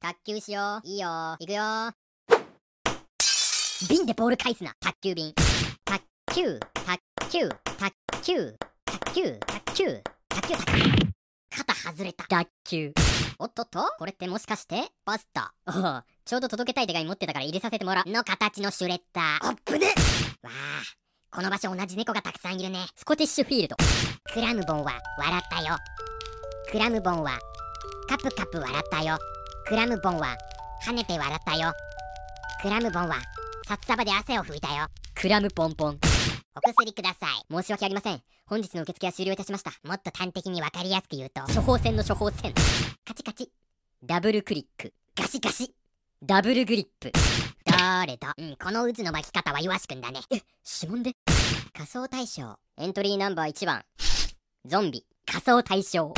卓球しよう。いいよ。行くよ。瓶でボール返すな。卓球瓶。卓球、卓球、卓球、卓球、卓球、卓球、卓球。肩外れた。卓球。おっとっとこれってもしかしてパスタ。おお、ちょうど届けたい手紙持ってたから入れさせてもらう。の形のシュレッダー。あっぶねわあ、この場所同じ猫がたくさんいるね。スコティッシュフィールド。クラムボンは笑ったよ。クラムボンはカプカプ笑ったよ。クラムボンは跳ねて笑ったよクラムボンは札束で汗を拭いたよクラムポンポンお薬ください申し訳ありません本日の受付は終了いたしましたもっと端的に分かりやすく言うと処方箋の処方箋カチカチダブルクリックガシガシダブルグリップ誰だうんこの渦の巻き方は岩しくんだねえ指紋で仮想対象エントリーナンバー1番ゾンビ仮想対象